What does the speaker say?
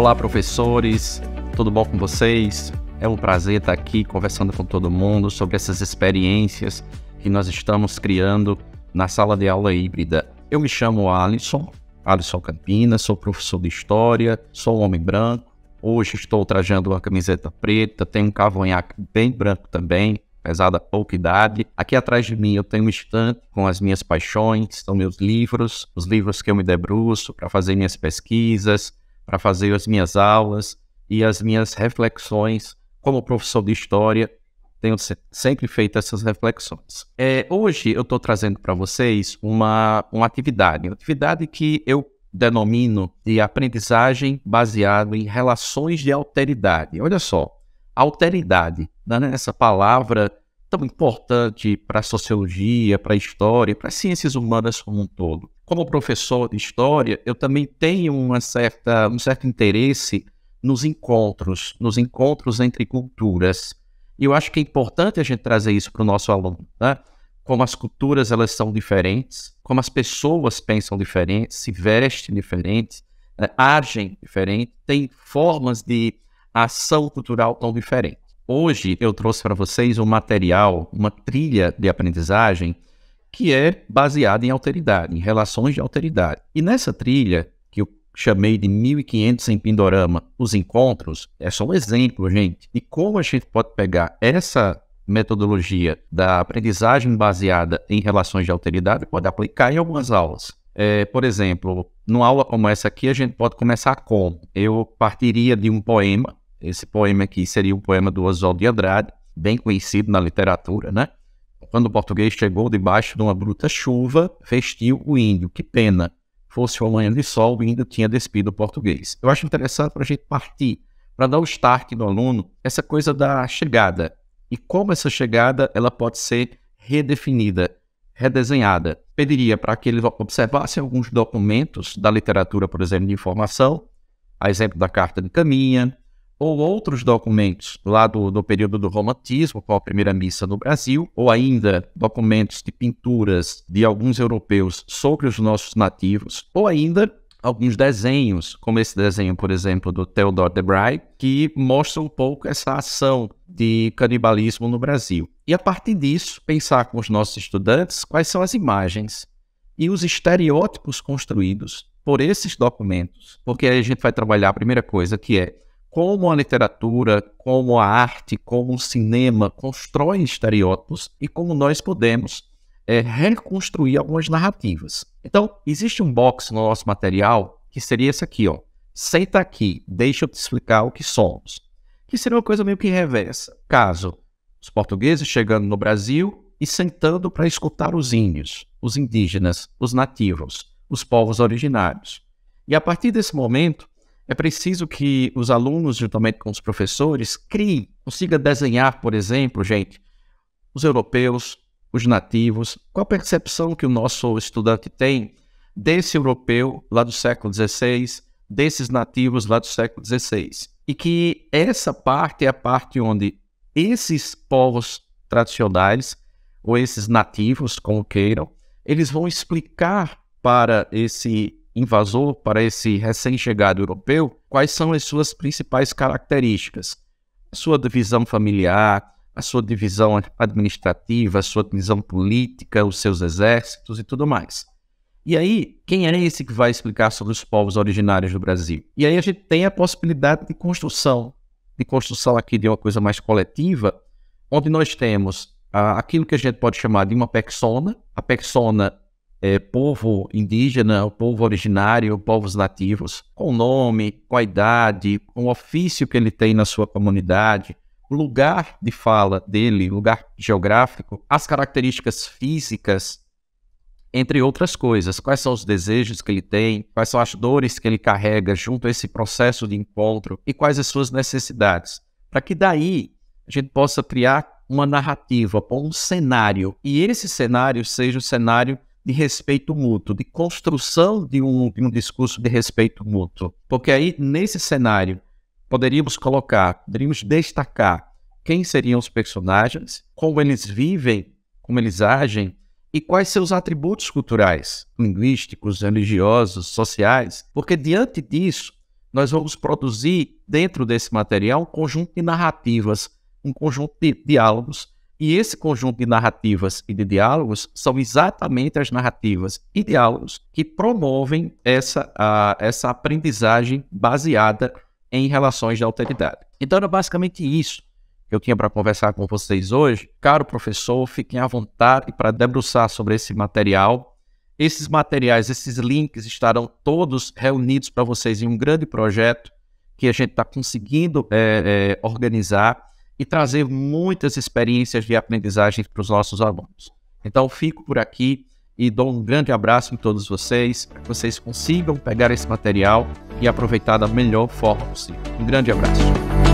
Olá, professores, tudo bom com vocês? É um prazer estar aqui conversando com todo mundo sobre essas experiências que nós estamos criando na sala de aula híbrida. Eu me chamo Alisson, Alisson Campinas, sou professor de História, sou homem branco. Hoje estou trajando uma camiseta preta, tenho um cavanhaque bem branco também, apesar da pouca idade. Aqui atrás de mim eu tenho um estante com as minhas paixões, são meus livros, os livros que eu me debruço para fazer minhas pesquisas, para fazer as minhas aulas e as minhas reflexões como professor de história. Tenho sempre feito essas reflexões. É, hoje eu estou trazendo para vocês uma, uma atividade, uma atividade que eu denomino de aprendizagem baseado em relações de alteridade. Olha só, alteridade, né? essa palavra tão importante para a sociologia, para a história, para as ciências humanas como um todo como professor de história, eu também tenho uma certa, um certo interesse nos encontros, nos encontros entre culturas. E eu acho que é importante a gente trazer isso para o nosso aluno, né? Como as culturas elas são diferentes, como as pessoas pensam diferente, se vestem diferente, né? agem diferente, têm formas de ação cultural tão diferente. Hoje eu trouxe para vocês um material, uma trilha de aprendizagem que é baseada em alteridade, em relações de alteridade. E nessa trilha, que eu chamei de 1500 em Pindorama, os encontros, é só um exemplo, gente, de como a gente pode pegar essa metodologia da aprendizagem baseada em relações de alteridade, pode aplicar em algumas aulas. É, por exemplo, numa aula como essa aqui, a gente pode começar com. Eu partiria de um poema. Esse poema aqui seria um poema do Oswald de Andrade, bem conhecido na literatura, né? quando o português chegou debaixo de uma bruta chuva, vestiu o índio. Que pena! Fosse uma manhã de sol, o índio tinha despido o português. Eu acho interessante para a gente partir, para dar o start no aluno, essa coisa da chegada. E como essa chegada ela pode ser redefinida, redesenhada. Pediria para que eles observassem alguns documentos da literatura, por exemplo, de informação, a exemplo da Carta de Caminha, ou outros documentos lá do, do período do romantismo, com a primeira missa no Brasil, ou ainda documentos de pinturas de alguns europeus sobre os nossos nativos, ou ainda alguns desenhos, como esse desenho, por exemplo, do Theodore de Bry, que mostra um pouco essa ação de canibalismo no Brasil. E a partir disso, pensar com os nossos estudantes quais são as imagens e os estereótipos construídos por esses documentos, porque aí a gente vai trabalhar a primeira coisa que é como a literatura, como a arte, como o cinema constroem estereótipos e como nós podemos é, reconstruir algumas narrativas. Então, existe um box no nosso material que seria esse aqui, ó. Senta aqui, deixa eu te explicar o que somos. Que seria uma coisa meio que reversa. Caso os portugueses chegando no Brasil e sentando para escutar os índios, os indígenas, os nativos, os povos originários. E a partir desse momento, é preciso que os alunos, juntamente com os professores, criem, consiga desenhar, por exemplo, gente, os europeus, os nativos, qual a percepção que o nosso estudante tem desse europeu lá do século XVI, desses nativos lá do século XVI. E que essa parte é a parte onde esses povos tradicionais, ou esses nativos, como queiram, eles vão explicar para esse invasor, para esse recém-chegado europeu, quais são as suas principais características? A sua divisão familiar, a sua divisão administrativa, a sua divisão política, os seus exércitos e tudo mais. E aí, quem é esse que vai explicar sobre os povos originários do Brasil? E aí a gente tem a possibilidade de construção, de construção aqui de uma coisa mais coletiva, onde nós temos ah, aquilo que a gente pode chamar de uma persona. A persona é, povo indígena, o povo originário, povos nativos, com nome, com a idade, com o ofício que ele tem na sua comunidade, o lugar de fala dele, lugar geográfico, as características físicas, entre outras coisas. Quais são os desejos que ele tem, quais são as dores que ele carrega junto a esse processo de encontro e quais as suas necessidades. Para que daí a gente possa criar uma narrativa, um cenário, e esse cenário seja o cenário de respeito mútuo, de construção de um, de um discurso de respeito mútuo. Porque aí, nesse cenário, poderíamos colocar, poderíamos destacar quem seriam os personagens, como eles vivem, como eles agem e quais seus atributos culturais, linguísticos, religiosos, sociais, porque diante disso nós vamos produzir dentro desse material um conjunto de narrativas, um conjunto de diálogos e esse conjunto de narrativas e de diálogos são exatamente as narrativas e diálogos que promovem essa, a, essa aprendizagem baseada em relações de alteridade. Então era basicamente isso que eu tinha para conversar com vocês hoje. Caro professor, fiquem à vontade para debruçar sobre esse material. Esses materiais, esses links estarão todos reunidos para vocês em um grande projeto que a gente está conseguindo é, é, organizar e trazer muitas experiências de aprendizagem para os nossos alunos. Então, fico por aqui e dou um grande abraço em todos vocês, para que vocês consigam pegar esse material e aproveitar da melhor forma possível. Um grande abraço.